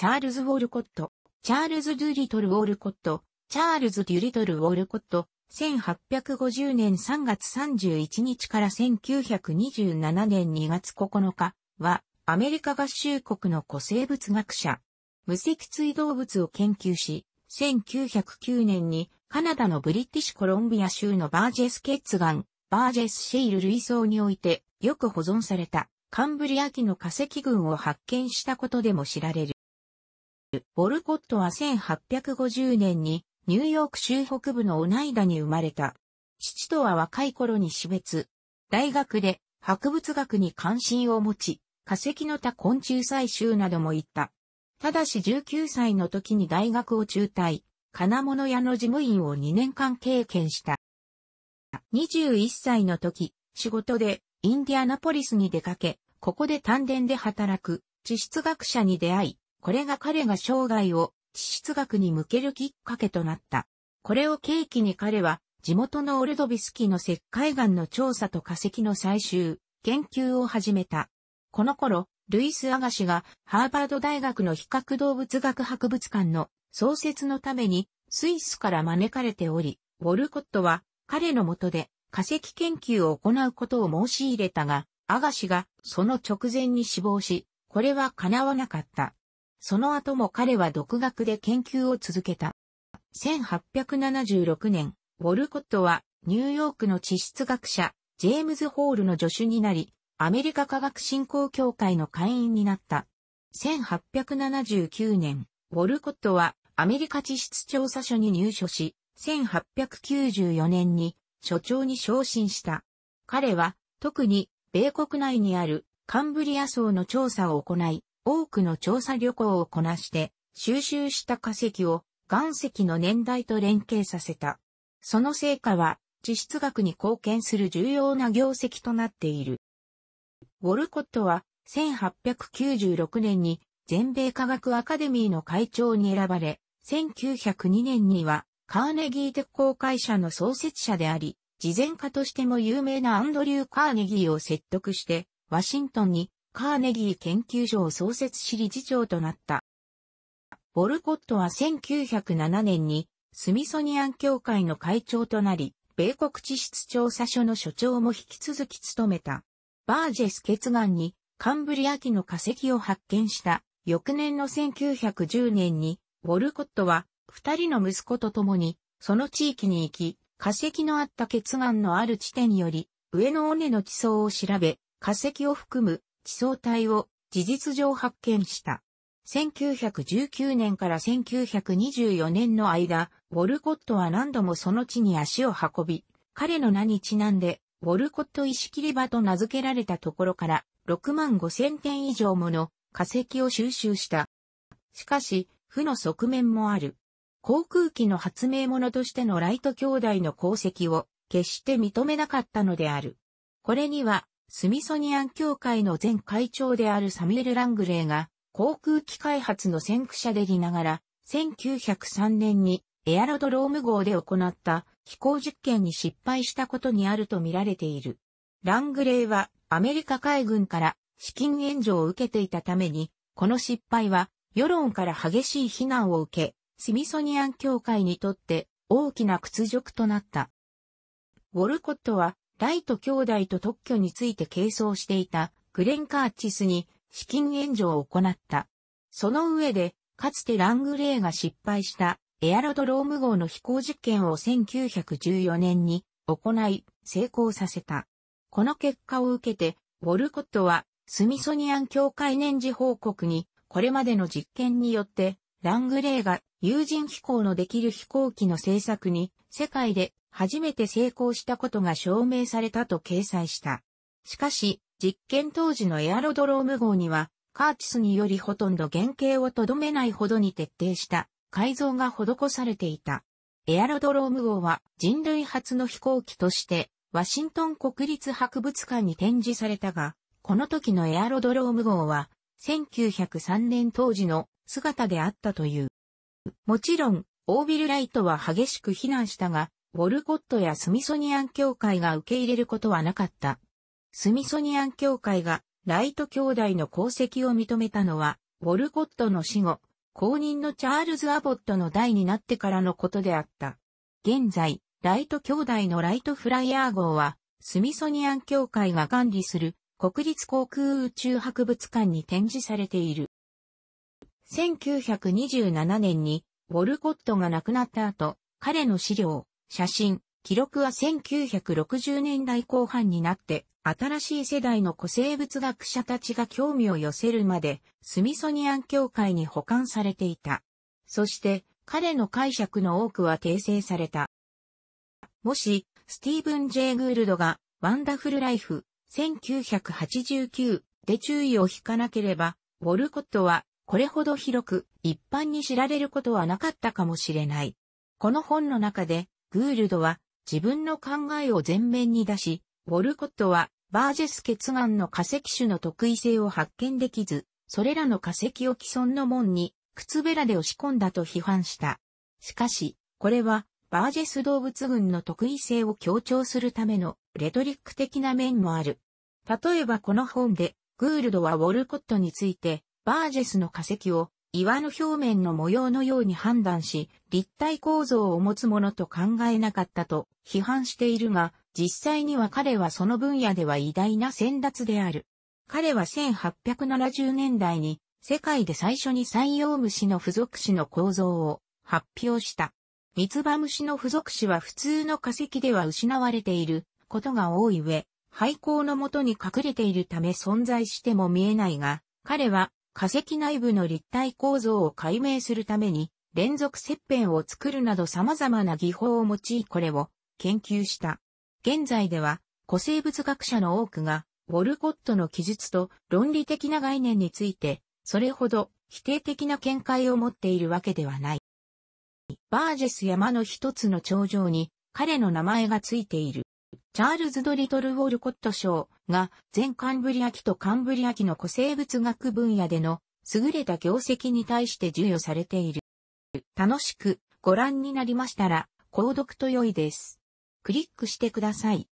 チャールズ・ウォルコット、チャールズ・デュリトル・ウォルコット、チャールズ・デュリトル・ウォルコット、1850年3月31日から1927年2月9日は、アメリカ合衆国の古生物学者。無脊椎動物を研究し、1909年にカナダのブリティッシュコロンビア州のバージェスケッツガン、バージェスシール類層においてよく保存されたカンブリア紀の化石群を発見したことでも知られる。ボルコットは1850年にニューヨーク州北部のオナイダに生まれた。父とは若い頃に死別。大学で博物学に関心を持ち、化石の他昆虫採集なども行った。ただし19歳の時に大学を中退、金物屋の事務員を2年間経験した。21歳の時、仕事でインディアナポリスに出かけ、ここで丹田で働く地質学者に出会い、これが彼が生涯を地質学に向けるきっかけとなった。これを契機に彼は地元のオルドビスキの石灰岩の調査と化石の採集、研究を始めた。この頃、ルイス・アガシがハーバード大学の比較動物学博物館の創設のためにスイスから招かれており、ウォルコットは彼の下で化石研究を行うことを申し入れたが、アガシがその直前に死亡し、これは叶わなかった。その後も彼は独学で研究を続けた。1876年、ウォルコットはニューヨークの地質学者、ジェームズ・ホールの助手になり、アメリカ科学振興協会の会員になった。1879年、ウォルコットはアメリカ地質調査所に入所し、1894年に所長に昇進した。彼は特に米国内にあるカンブリア層の調査を行い、多くの調査旅行をこなして収集した化石を岩石の年代と連携させた。その成果は地質学に貢献する重要な業績となっている。ウォルコットは1896年に全米科学アカデミーの会長に選ばれ、1902年にはカーネギー鉄鋼会社の創設者であり、事前家としても有名なアンドリュー・カーネギーを説得して、ワシントンにカーネギー研究所を創設し理事長となった。ボルコットは1907年にスミソニアン協会の会長となり、米国地質調査所の所長も引き続き務めた。バージェス決岩にカンブリア紀の化石を発見した翌年の1910年にボルコットは二人の息子と共にその地域に行き化石のあった決岩のある地点により上の尾根の地層を調べ化石を含む地層体を事実上発見した。1919年から1924年の間、ウォルコットは何度もその地に足を運び、彼の名にちなんで、ウォルコット石切り場と名付けられたところから、6万5千点以上もの化石を収集した。しかし、負の側面もある。航空機の発明者としてのライト兄弟の功績を決して認めなかったのである。これにはスミソニアン協会の前会長であるサミュエル・ラングレーが航空機開発の先駆者でありながら、1903年にエアロドローム号で行った飛行実験に失敗したことにあるとみられている。ラングレーはアメリカ海軍から資金援助を受けていたために、この失敗は世論から激しい非難を受け、スミソニアン協会にとって大きな屈辱となった。ウォルコットはライト兄弟と特許について係争していたグレン・カーチスに資金援助を行った。その上で、かつてラングレーが失敗したエアロドローム号の飛行実験を1914年に行い成功させた。この結果を受けて、ウォルコットはスミソニアン協会年次報告にこれまでの実験によってラングレーが有人飛行のできる飛行機の製作に世界で初めて成功したことが証明されたと掲載した。しかし、実験当時のエアロドローム号には、カーチスによりほとんど原型をとどめないほどに徹底した改造が施されていた。エアロドローム号は人類初の飛行機としてワシントン国立博物館に展示されたが、この時のエアロドローム号は1903年当時の姿であったという。もちろん、オービルライトは激しく非難したが、ボルコットやスミソニアン協会が受け入れることはなかった。スミソニアン協会がライト兄弟の功績を認めたのは、ボルコットの死後、公認のチャールズ・アボットの代になってからのことであった。現在、ライト兄弟のライトフライヤー号は、スミソニアン協会が管理する国立航空宇宙博物館に展示されている。1927年に、ウォルコットが亡くなった後、彼の資料、写真、記録は1960年代後半になって、新しい世代の古生物学者たちが興味を寄せるまで、スミソニアン協会に保管されていた。そして、彼の解釈の多くは訂正された。もし、スティーブン・ジェイ・グールドが、ワンダフル・ライフ、1989で注意を引かなければ、ウォルコットは、これほど広く、一般に知られることはなかったかもしれない。この本の中で、グールドは自分の考えを前面に出し、ウォルコットはバージェス血眼の化石種の特異性を発見できず、それらの化石を既存の門に靴べらで押し込んだと批判した。しかし、これはバージェス動物群の特異性を強調するためのレトリック的な面もある。例えばこの本で、グールドはウォルコットについて、バージェスの化石を岩の表面の模様のように判断し、立体構造を持つものと考えなかったと批判しているが、実際には彼はその分野では偉大な先達である。彼は1870年代に世界で最初に採用虫の付属種の構造を発表した。蜜葉虫の付属種は普通の化石では失われていることが多い上、廃校のもとに隠れているため存在しても見えないが、彼は化石内部の立体構造を解明するために、連続切片を作るなど様々な技法を用いこれを研究した。現在では、古生物学者の多くが、ウォルコットの記述と論理的な概念について、それほど否定的な見解を持っているわけではない。バージェス山の一つの頂上に彼の名前がついている。チャールズ・ド・リトル・ウォルコット賞が、全カンブリア期とカンブリア期の古生物学分野での優れた業績に対して授与されている。楽しくご覧になりましたら、購読と良いです。クリックしてください。